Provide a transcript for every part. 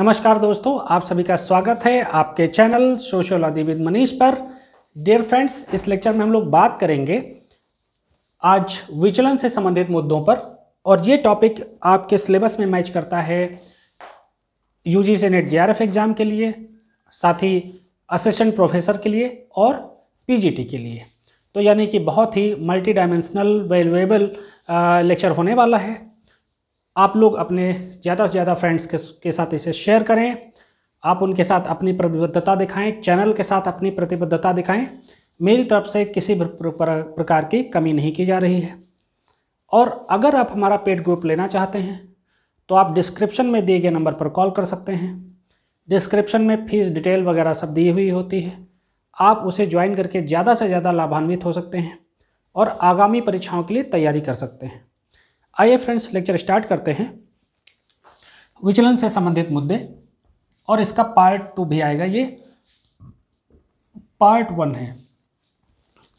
नमस्कार दोस्तों आप सभी का स्वागत है आपके चैनल सोशोलॉजी विद मनीष पर डियर फ्रेंड्स इस लेक्चर में हम लोग बात करेंगे आज विचलन से संबंधित मुद्दों पर और ये टॉपिक आपके सिलेबस में मैच करता है यूजी से नेट जेआरएफ एग्ज़ाम के लिए साथ ही असिस्टेंट प्रोफेसर के लिए और पीजीटी के लिए तो यानी कि बहुत ही मल्टी डायमेंशनल वेल्युएबल लेक्चर होने वाला है आप लोग अपने ज़्यादा से ज़्यादा फ्रेंड्स के, के साथ इसे शेयर करें आप उनके साथ अपनी प्रतिबद्धता दिखाएं चैनल के साथ अपनी प्रतिबद्धता दिखाएं मेरी तरफ से किसी भी प्रकार की कमी नहीं की जा रही है और अगर आप हमारा पेड ग्रुप लेना चाहते हैं तो आप डिस्क्रिप्शन में दिए गए नंबर पर कॉल कर सकते हैं डिस्क्रिप्शन में फ़ीस डिटेल वगैरह सब दी हुई होती है आप उसे ज्वाइन करके ज़्यादा से ज़्यादा लाभान्वित हो सकते हैं और आगामी परीक्षाओं के लिए तैयारी कर सकते हैं आइए फ्रेंड्स लेक्चर स्टार्ट करते हैं विचलन से संबंधित मुद्दे और इसका पार्ट टू भी आएगा ये पार्ट वन है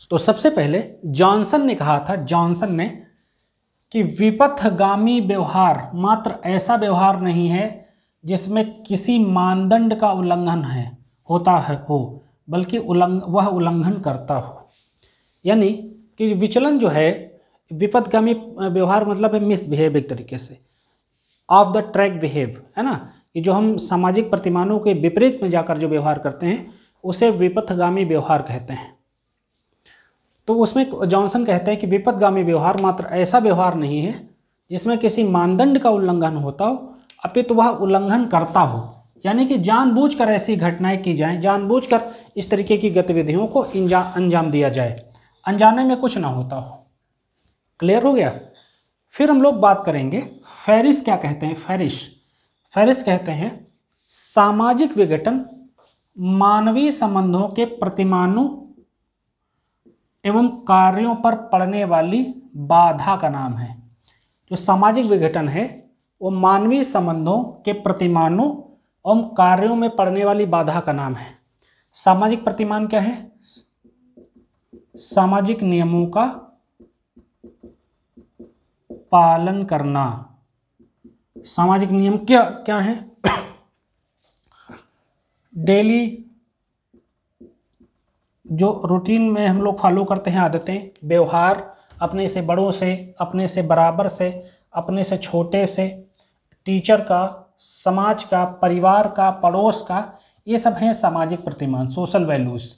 तो सबसे पहले जॉनसन ने कहा था जॉनसन ने कि विपथगामी व्यवहार मात्र ऐसा व्यवहार नहीं है जिसमें किसी मानदंड का उल्लंघन है होता है हो बल्कि उल्लंघ वह उल्लंघन करता हो यानी कि विचलन जो है विपदगामी व्यवहार मतलब है मिसबिहेव एक तरीके से ऑफ द ट्रैक बिहेव है ना कि जो हम सामाजिक प्रतिमानों के विपरीत में जाकर जो व्यवहार करते हैं उसे विपथगामी व्यवहार कहते हैं तो उसमें जॉनसन कहते हैं कि विपदगामी व्यवहार मात्र ऐसा व्यवहार नहीं है जिसमें किसी मानदंड का उल्लंघन होता हो अपितु वह उल्लंघन करता हो यानी कि जानबूझकर ऐसी घटनाएं की जाएं जानबूझकर इस तरीके की गतिविधियों को अंजाम दिया जाए अनजाने में कुछ ना होता हो क्लियर हो गया फिर हम लोग बात करेंगे फेरिस क्या कहते हैं फेरिश फेरिस कहते हैं सामाजिक विघटन मानवीय संबंधों के प्रतिमानों एवं कार्यों पर पड़ने वाली बाधा का नाम है जो सामाजिक विघटन है वो मानवीय संबंधों के प्रतिमानों एवं कार्यों में पड़ने वाली बाधा का नाम है सामाजिक प्रतिमान क्या है सामाजिक नियमों का पालन करना सामाजिक नियम क्या क्या है डेली जो रूटीन में हम लोग फॉलो करते हैं आदतें व्यवहार अपने से बड़ों से अपने से बराबर से अपने से छोटे से टीचर का समाज का परिवार का पड़ोस का ये सब हैं सामाजिक प्रतिमान सोशल वैल्यूज़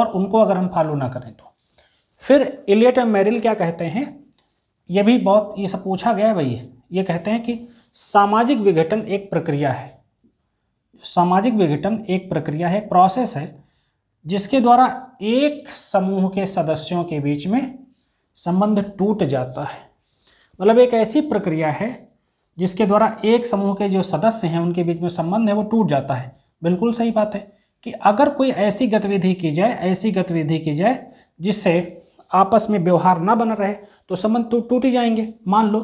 और उनको अगर हम फॉलो ना करें तो फिर इलियट एंड मेरिल क्या कहते हैं ये भी बहुत ये सब पूछा गया है भाई ये कहते हैं कि सामाजिक विघटन एक प्रक्रिया है सामाजिक विघटन एक प्रक्रिया है प्रोसेस है जिसके द्वारा एक समूह के सदस्यों के बीच में संबंध टूट जाता है मतलब एक ऐसी प्रक्रिया है जिसके द्वारा एक समूह के जो सदस्य हैं उनके बीच में संबंध है वो टूट जाता है बिल्कुल सही बात है कि अगर कोई ऐसी गतिविधि की जाए ऐसी गतिविधि की जाए जिससे आपस में व्यवहार ना बना रहे तो संबंध तो टूट ही जाएंगे मान लो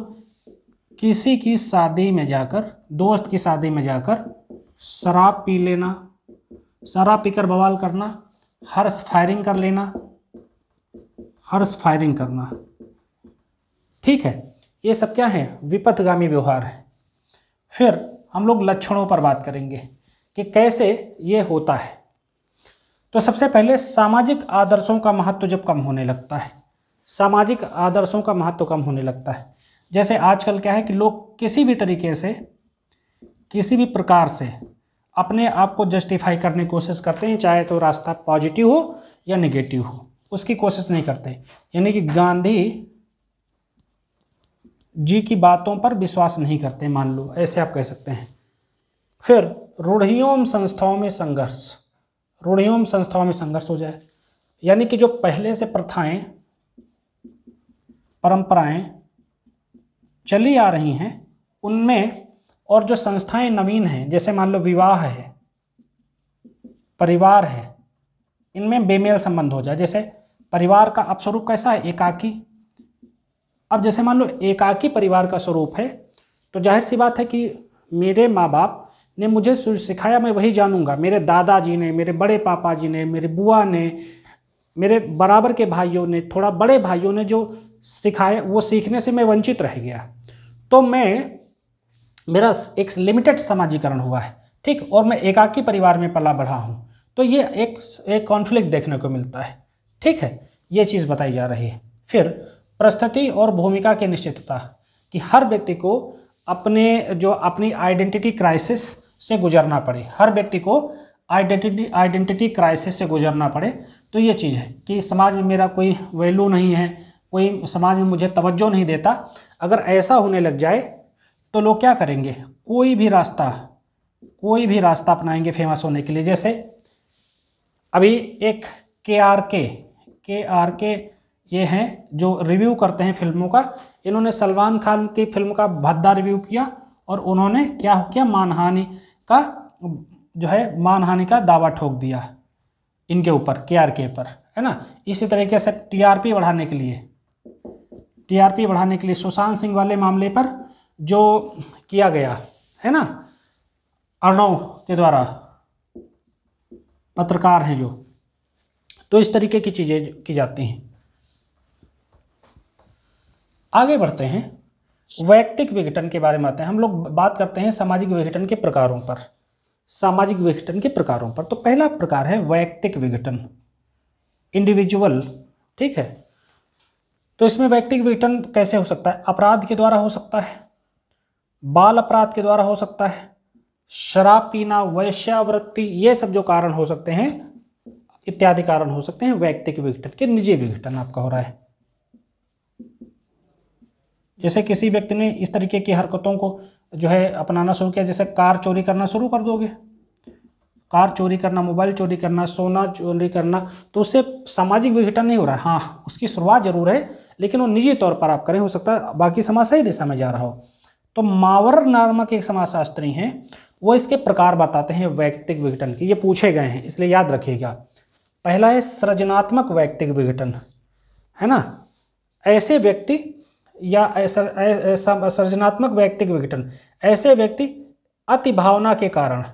किसी की शादी में जाकर दोस्त की शादी में जाकर शराब पी लेना शराब पीकर बवाल करना हर्ष फायरिंग कर लेना हर्ष फायरिंग करना ठीक है ये सब क्या है विपतगामी व्यवहार है फिर हम लोग लक्षणों पर बात करेंगे कि कैसे ये होता है तो सबसे पहले सामाजिक आदर्शों का महत्व जब कम होने लगता है सामाजिक आदर्शों का महत्व कम होने लगता है जैसे आजकल क्या है कि लोग किसी भी तरीके से किसी भी प्रकार से अपने आप को जस्टिफाई करने की कोशिश करते हैं चाहे तो रास्ता पॉजिटिव हो या नेगेटिव हो उसकी कोशिश नहीं करते यानी कि गांधी जी की बातों पर विश्वास नहीं करते मान लो ऐसे आप कह सकते हैं फिर रूढ़ियों संस्थाओं में संघर्ष रूढ़ियों संस्थाओं में संघर्ष हो जाए यानी कि जो पहले से प्रथाएं परंपराएं चली आ रही हैं उनमें और जो संस्थाएं नवीन हैं जैसे मान लो विवाह है परिवार है इनमें बेमेल संबंध हो जाए जैसे परिवार का अब स्वरूप कैसा है एकाकी अब जैसे मान लो एकाकी परिवार का स्वरूप है तो जाहिर सी बात है कि मेरे माँ बाप ने मुझे सिखाया मैं वही जानूंगा मेरे दादाजी ने मेरे बड़े पापा जी ने मेरे बुआ ने मेरे बराबर के भाइयों ने थोड़ा बड़े भाइयों ने जो सिखाए वो सीखने से मैं वंचित रह गया तो मैं मेरा एक लिमिटेड समाजीकरण हुआ है ठीक और मैं एकाकी परिवार में पला बढ़ा हूँ तो ये एक एक कॉन्फ्लिक्ट देखने को मिलता है ठीक है ये चीज़ बताई जा रही है फिर प्रस्तुति और भूमिका की निश्चितता कि हर व्यक्ति को अपने जो अपनी आइडेंटिटी क्राइसिस से गुजरना पड़े हर व्यक्ति को आइडेंटिटी आइडेंटिटी क्राइसिस से गुजरना पड़े तो ये चीज़ है कि समाज में मेरा कोई वैल्यू नहीं है कोई समाज में मुझे तवज्जो नहीं देता अगर ऐसा होने लग जाए तो लोग क्या करेंगे कोई भी रास्ता कोई भी रास्ता अपनाएंगे फेमस होने के लिए जैसे अभी एक के आर के के आर के ये हैं जो रिव्यू करते हैं फिल्मों का इन्होंने सलमान खान की फिल्म का भद्दा रिव्यू किया और उन्होंने क्या किया मानहानि का जो है मानहानि का दावा ठोक दिया इनके ऊपर के आर के पर है ना इसी तरीके से टीआरपी बढ़ाने के लिए टीआरपी बढ़ाने के लिए सुशांत सिंह वाले मामले पर जो किया गया है ना अर्णव के द्वारा पत्रकार हैं जो तो इस तरीके की चीज़ें की जाती हैं आगे बढ़ते हैं वैयक्तिक विघटन के बारे में आते हैं हम लोग बात करते हैं सामाजिक विघटन के प्रकारों पर सामाजिक विघटन के प्रकारों पर तो पहला प्रकार है वैयक्तिक विघटन इंडिविजुअल ठीक है तो इसमें व्यक्तिक विघटन कैसे हो सकता है अपराध के द्वारा हो सकता है बाल अपराध के द्वारा हो सकता है शराब पीना वैश्यावृत्ति ये सब जो कारण हो सकते हैं इत्यादि कारण हो सकते हैं व्यक्तिक विघटन के निजी विघटन आपका हो रहा है जैसे किसी व्यक्ति ने इस तरीके की हरकतों को जो है अपनाना शुरू किया जैसे कार चोरी करना शुरू कर दोगे कार चोरी करना मोबाइल चोरी करना सोना चोरी करना तो उससे सामाजिक विघटन नहीं हो रहा है हाँ उसकी शुरुआत जरूर है लेकिन वो निजी तौर पर आप करें हो सकता है बाकी समाज सही दिशा में जा रहा हो तो मावर नामक एक समाजशास्त्री हैं वो इसके प्रकार बताते हैं वैयक्तिक विघटन के ये पूछे गए हैं इसलिए याद रखिएगा पहला है सृजनात्मक वैयक्तिक विघटन है ना ऐसे व्यक्ति या ऐसा सृजनात्मक वैयक्तिक विघटन ऐसे व्यक्ति अति भावना के कारण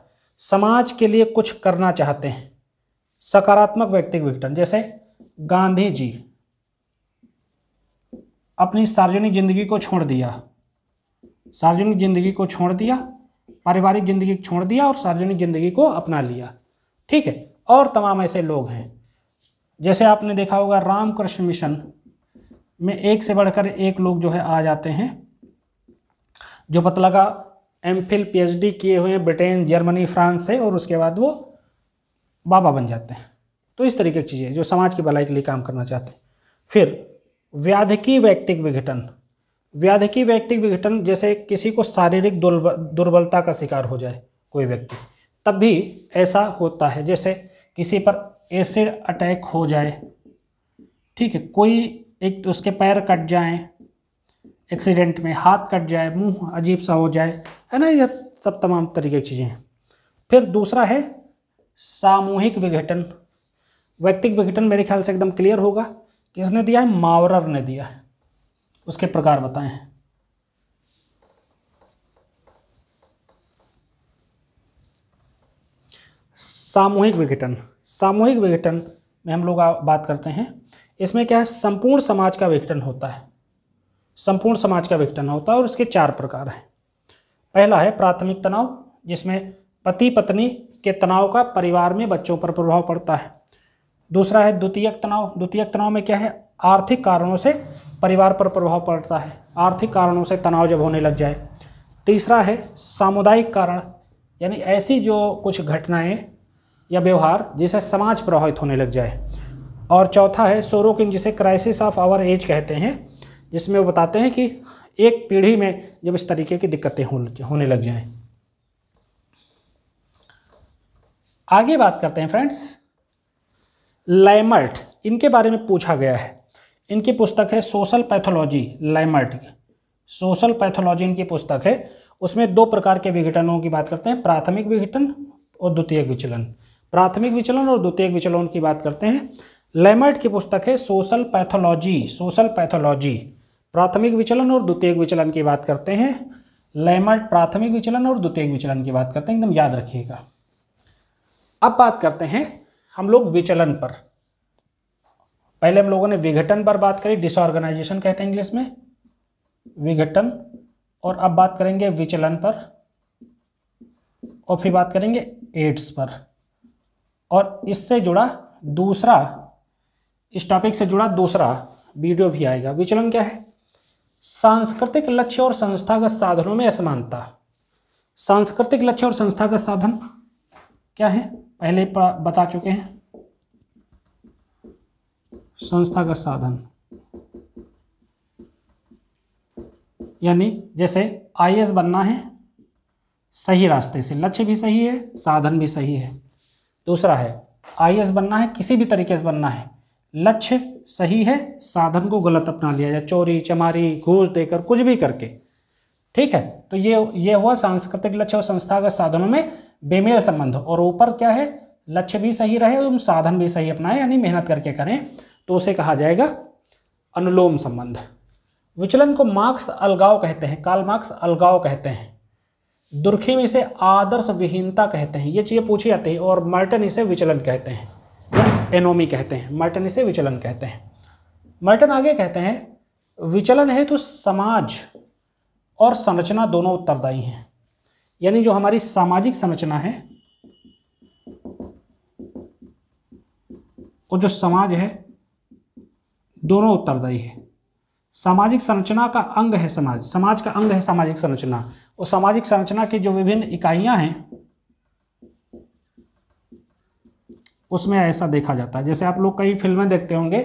समाज के लिए कुछ करना चाहते हैं सकारात्मक वैयक्तिक विघटन जैसे गांधी जी अपनी सार्वजनिक जिंदगी को छोड़ दिया सार्वजनिक जिंदगी को छोड़ दिया पारिवारिक जिंदगी छोड़ दिया और सार्वजनिक जिंदगी को अपना लिया ठीक है और तमाम ऐसे लोग हैं जैसे आपने देखा होगा रामकृष्ण मिशन में एक से बढ़कर एक लोग जो है आ जाते हैं जो पता लगा एम फिल पी किए हुए ब्रिटेन जर्मनी फ्रांस से और उसके बाद वो बाबा बन जाते हैं तो इस तरीके की चीज़ें जो समाज की भलाई के लिए काम करना चाहते हैं फिर व्याधकी व्यक्तिक विघटन व्याधकी व्यक्तिक विघटन जैसे किसी को शारीरिक दुर्बलता का शिकार हो जाए कोई व्यक्ति तब भी ऐसा होता है जैसे किसी पर एसिड अटैक हो जाए ठीक है कोई एक तो उसके पैर कट जाए एक्सीडेंट में हाथ कट जाए मुंह अजीब सा हो जाए है ना ये सब तमाम तरीके की चीज़ें हैं फिर दूसरा है सामूहिक विघटन व्यक्तिक विघटन मेरे ख्याल से एकदम क्लियर होगा किसने दिया है मावरर ने दिया है उसके प्रकार बताएं सामूहिक विघटन सामूहिक विघटन में हम लोग बात करते हैं इसमें क्या है संपूर्ण समाज का विघटन होता है संपूर्ण समाज का विघटन होता है और इसके चार प्रकार हैं पहला है प्राथमिक तनाव जिसमें पति पत्नी के तनाव का परिवार में बच्चों पर प्रभाव पड़ता है दूसरा है द्वितीयक तनाव द्वितीयक तनाव में क्या है आर्थिक कारणों से परिवार पर प्रभाव पड़ता है आर्थिक कारणों से तनाव जब होने लग जाए तीसरा है सामुदायिक कारण यानी ऐसी जो कुछ घटनाएं या व्यवहार जिसे समाज प्रभावित होने लग जाए और चौथा है सोरोकिन जिसे क्राइसिस ऑफ आवर एज कहते हैं जिसमें वो बताते हैं कि एक पीढ़ी में जब इस तरीके की दिक्कतें होने लग जाएं आगे बात करते हैं फ्रेंड्स लैमर्ट इनके बारे में पूछा गया है इनकी पुस्तक है सोशल पैथोलॉजी लैमर्ट की सोशल पैथोलॉजी इनकी पुस्तक है उसमें दो प्रकार के विघटनों की बात करते हैं प्राथमिक विघटन और द्वितीय विचलन प्राथमिक विचलन और द्वितीय विचलन की बात करते हैं लेमर्ट की पुस्तक है सोशल पैथोलॉजी सोशल पैथोलॉजी प्राथमिक विचलन और द्वितीय विचलन की बात करते हैं लैमर्ट प्राथमिक विचलन और द्वितीय विचलन की बात करते हैं एकदम याद रखिएगा अब बात करते हैं हम लोग विचलन पर पहले हम लोगों ने विघटन पर बात करी डिसऑर्गेनाइजेशन कहते हैं इंग्लिश में विघटन और अब बात करेंगे विचलन पर और फिर बात करेंगे एड्स पर और इससे जुड़ा दूसरा इस टॉपिक से जुड़ा दूसरा वीडियो भी आएगा विचलन क्या है सांस्कृतिक लक्ष्य और संस्थागत साधनों में असमानता सांस्कृतिक लक्ष्य और संस्थागत साधन क्या है पहले बता चुके हैं संस्थागत साधन यानी जैसे आई बनना है सही रास्ते से लक्ष्य भी सही है साधन भी सही है दूसरा है आई बनना है किसी भी तरीके से बनना है लक्ष्य सही है साधन को गलत अपना लिया जाए चोरी चमारी घूस देकर कुछ भी करके ठीक है तो ये ये हुआ सांस्कृतिक लक्ष्य और संस्थागत साधनों में बेमेल संबंध और ऊपर क्या है लक्ष्य भी सही रहे और साधन भी सही अपनाएं यानी मेहनत करके करें तो उसे कहा जाएगा अनुलोम संबंध विचलन को मार्क्स अलगाव कहते हैं काल मार्क्स अलगाव कहते हैं दुर्खी में इसे आदर्श विहीनता कहते हैं ये चीज़ें पूछी जाती है और मर्टन इसे विचलन कहते हैं या एनोमी कहते हैं मर्टन इसे विचलन कहते हैं मर्टन आगे कहते हैं विचलन है तो समाज और संरचना दोनों उत्तरदायी हैं यानी जो हमारी सामाजिक संरचना है और जो समाज है दोनों उत्तरदायी है सामाजिक संरचना का अंग है समाज समाज का अंग है सामाजिक संरचना और सामाजिक संरचना की जो विभिन्न इकाइयां हैं उसमें ऐसा देखा जाता है जैसे आप लोग कई फिल्में देखते होंगे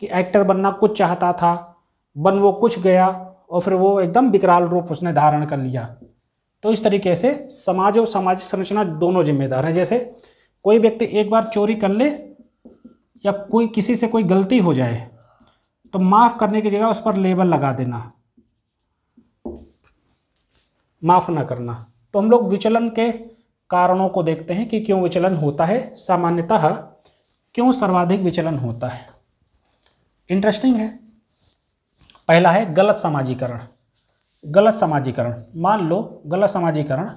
कि एक्टर बनना कुछ चाहता था बन वो कुछ गया और फिर वो एकदम विकराल रूप उसने धारण कर लिया तो इस तरीके से समाज और सामाजिक संरचना दोनों जिम्मेदार है जैसे कोई व्यक्ति एक बार चोरी कर ले या कोई किसी से कोई गलती हो जाए तो माफ़ करने की जगह उस पर लेबल लगा देना माफ़ ना करना तो हम लोग विचलन के कारणों को देखते हैं कि क्यों विचलन होता है सामान्यतः क्यों सर्वाधिक विचलन होता है इंटरेस्टिंग है पहला है गलत समाजीकरण गलत समाजीकरण मान लो गलत समाजीकरण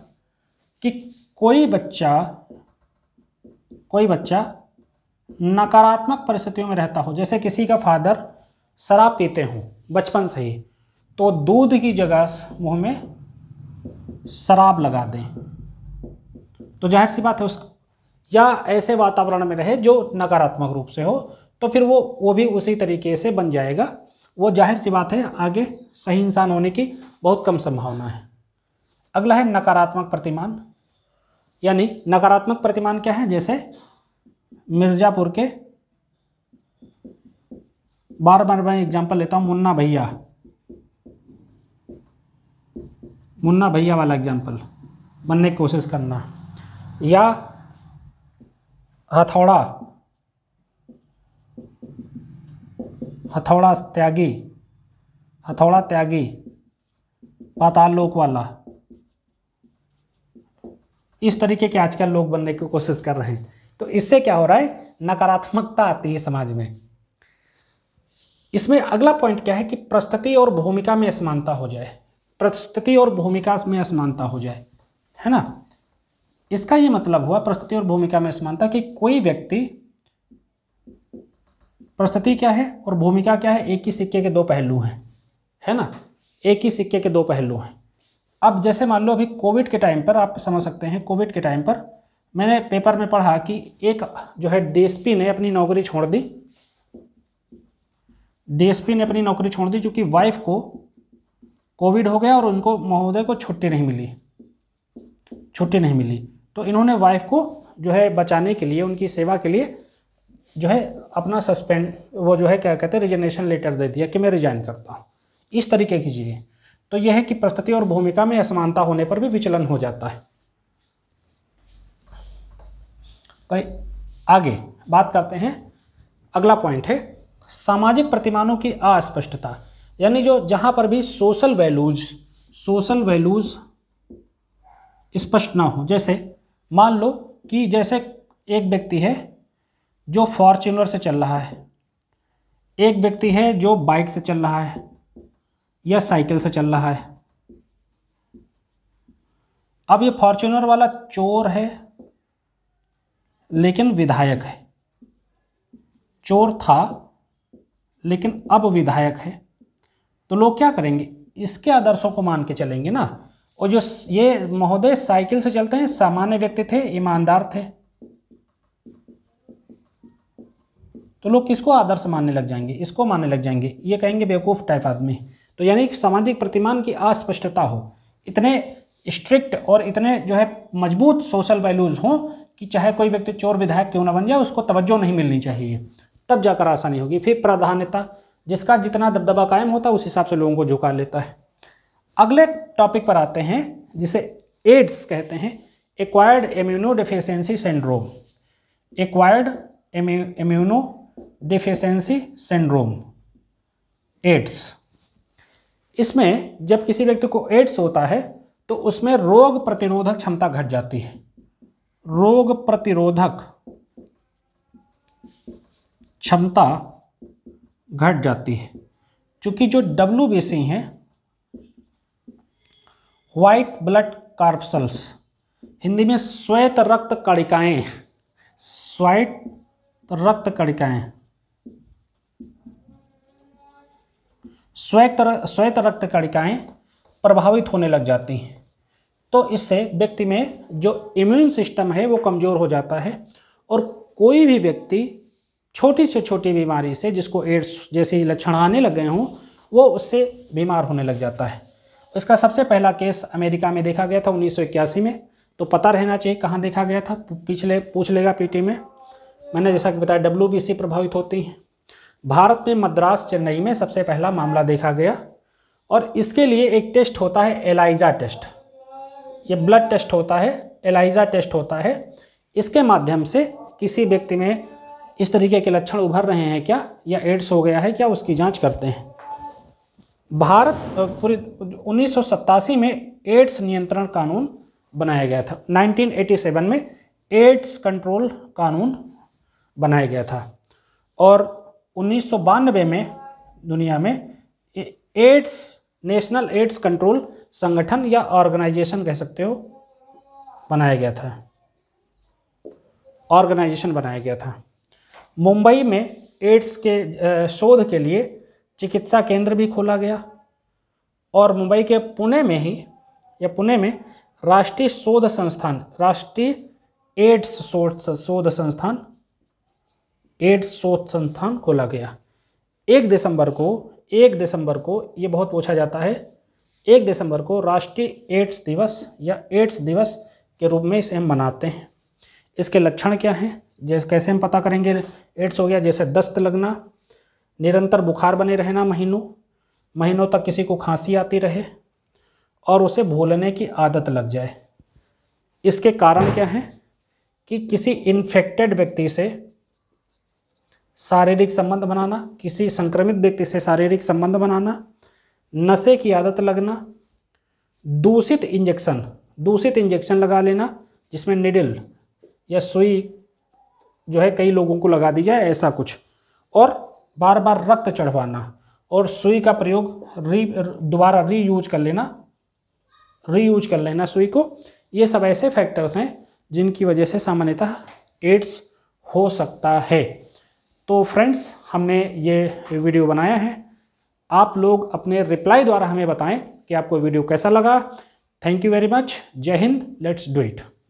कि कोई बच्चा कोई बच्चा नकारात्मक परिस्थितियों में रहता हो जैसे किसी का फादर शराब पीते हों बचपन से ही तो दूध की जगह मुंह में शराब लगा दें तो जाहिर सी बात है उसका या ऐसे वातावरण में रहे जो नकारात्मक रूप से हो तो फिर वो वो भी उसी तरीके से बन जाएगा वो जाहिर सी बात है आगे सही इंसान होने की बहुत कम संभावना है अगला है नकारात्मक प्रतिमान यानी नकारात्मक प्रतिमान क्या है जैसे मिर्ज़ापुर के बार बार मैं एग्जाम्पल लेता हूँ मुन्ना भैया मुन्ना भैया वाला एग्जाम्पल बनने की कोशिश करना या हथौड़ा हथौड़ा त्यागी हथौड़ा त्यागी पाताल लोक वाला इस तरीके के आजकल लोग बनने की कोशिश कर रहे हैं तो इससे क्या हो रहा है नकारात्मकता आती है समाज में इसमें अगला पॉइंट क्या है कि प्रस्तुति और भूमिका में असमानता हो जाए प्रस्तुति और भूमिका में असमानता हो जाए है ना इसका यह मतलब हुआ प्रस्तुति और भूमिका में असमानता कि कोई व्यक्ति प्रस्तुति क्या है और भूमिका क्या है एक ही सिक्के के दो पहलू हैं है ना एक ही सिक्के के दो पहलू हैं अब जैसे मान लो अभी कोविड के टाइम पर आप समझ सकते हैं कोविड के टाइम पर मैंने पेपर में पढ़ा कि एक जो है डीएसपी ने अपनी नौकरी छोड़ दी डीएसपी ने अपनी नौकरी छोड़ दी क्योंकि वाइफ को कोविड हो गया और उनको महोदय को छुट्टी नहीं मिली छुट्टी नहीं मिली तो इन्होंने वाइफ को जो है बचाने के लिए उनकी सेवा के लिए जो है अपना सस्पेंड वो जो है क्या कहते हैं रिजर्नेशन लेटर दे दिया कि मैं रिजाइन करता हूँ इस तरीके की चीज़ें तो यह है कि प्रस्तुति और भूमिका में असमानता होने पर भी विचलन हो जाता है तो आगे बात करते हैं अगला पॉइंट है सामाजिक प्रतिमानों की अस्पष्टता यानी जो जहां पर भी सोशल वैल्यूज सोशल वैल्यूज स्पष्ट ना हो जैसे मान लो कि जैसे एक व्यक्ति है जो फॉर्च्यूनर से चल रहा है एक व्यक्ति है जो बाइक से चल रहा है या साइकिल से चल रहा है अब ये फॉर्च्यूनर वाला चोर है लेकिन विधायक है चोर था लेकिन अब विधायक है तो लोग क्या करेंगे इसके आदर्शों को मान के चलेंगे ना और जो ये महोदय साइकिल से चलते हैं सामान्य व्यक्ति थे ईमानदार थे तो लोग किसको आदर्श मानने लग जाएंगे इसको मानने लग जाएंगे ये कहेंगे बेवकूफ़ टाइप आदमी तो यानी कि सामाजिक प्रतिमान की अस्पष्टता हो इतने स्ट्रिक्ट और इतने जो है मजबूत सोशल वैल्यूज़ हों कि चाहे कोई व्यक्ति चोर विधायक क्यों ना बन जाए उसको तवज्जो नहीं मिलनी चाहिए तब जाकर आसानी होगी फिर प्राधान्यता जिसका जितना दबदबा कायम होता है उस हिसाब से लोगों को झुका लेता है अगले टॉपिक पर आते हैं जिसे एड्स कहते हैं acquired immuno deficiency syndrome acquired immuno deficiency syndrome AIDS इसमें जब किसी व्यक्ति को एड्स होता है तो उसमें रोग प्रतिरोधक क्षमता घट जाती है रोग प्रतिरोधक क्षमता घट जाती है क्योंकि जो डब्ल्यू बी सी हैं वाइट ब्लड कार्पसल्स हिंदी में श्वेत रक्त कणिकाएं श्वेत रक्त कणिकाएं श्वेत श्वेत रक्त कणिकाएँ प्रभावित होने लग जाती हैं तो इससे व्यक्ति में जो इम्यून सिस्टम है वो कमज़ोर हो जाता है और कोई भी व्यक्ति छोटी से छोटी बीमारी से जिसको एड्स जैसे लक्षण आने लग गए हों वो उससे बीमार होने लग जाता है इसका सबसे पहला केस अमेरिका में देखा गया था उन्नीस में तो पता रहना चाहिए कहाँ देखा गया था पिछले पूछ लेगा पीटी में मैंने जैसा कि बताया डब्ल्यू प्रभावित होती हैं भारत में मद्रास चेन्नई में सबसे पहला मामला देखा गया और इसके लिए एक टेस्ट होता है एलाइजा टेस्ट ये ब्लड टेस्ट होता है एलाइजा टेस्ट होता है इसके माध्यम से किसी व्यक्ति में इस तरीके के लक्षण उभर रहे हैं क्या या एड्स हो गया है क्या उसकी जांच करते हैं भारत पूरी उन्नीस में एड्स नियंत्रण कानून बनाया गया था 1987 में एड्स कंट्रोल कानून बनाया गया था और उन्नीस में दुनिया में एड्स नेशनल एड्स कंट्रोल संगठन या ऑर्गेनाइजेशन कह सकते हो बनाया गया था ऑर्गेनाइजेशन बनाया गया था मुंबई में एड्स के शोध के लिए चिकित्सा केंद्र भी खोला गया और मुंबई के पुणे में ही या पुणे में राष्ट्रीय शोध संस्थान राष्ट्रीय एड्स शोध संस्थान एड शोध संस्थान खोला गया एक दिसंबर को एक दिसंबर को ये बहुत पूछा जाता है एक दिसंबर को राष्ट्रीय एड्स दिवस या एड्स दिवस के रूप में इसे हम मनाते हैं इसके लक्षण क्या हैं जैसे कैसे हम पता करेंगे एड्स हो गया जैसे दस्त लगना निरंतर बुखार बने रहना महीनों महीनों तक किसी को खांसी आती रहे और उसे भूलने की आदत लग जाए इसके कारण क्या हैं कि किसी इन्फेक्टेड व्यक्ति से शारीरिक संबंध बनाना किसी संक्रमित व्यक्ति से शारीरिक संबंध बनाना नशे की आदत लगना दूषित इंजेक्शन दूषित इंजेक्शन लगा लेना जिसमें निडल या सुई जो है कई लोगों को लगा दी जाए ऐसा कुछ और बार बार रक्त चढ़वाना और सुई का प्रयोग री दोबारा रीयूज कर लेना रीयूज कर लेना सुई को ये सब ऐसे फैक्टर्स हैं जिनकी वजह से सामान्यतः एड्स हो सकता है तो फ्रेंड्स हमने ये वीडियो बनाया है आप लोग अपने रिप्लाई द्वारा हमें बताएं कि आपको वीडियो कैसा लगा थैंक यू वेरी मच जय हिंद लेट्स डू इट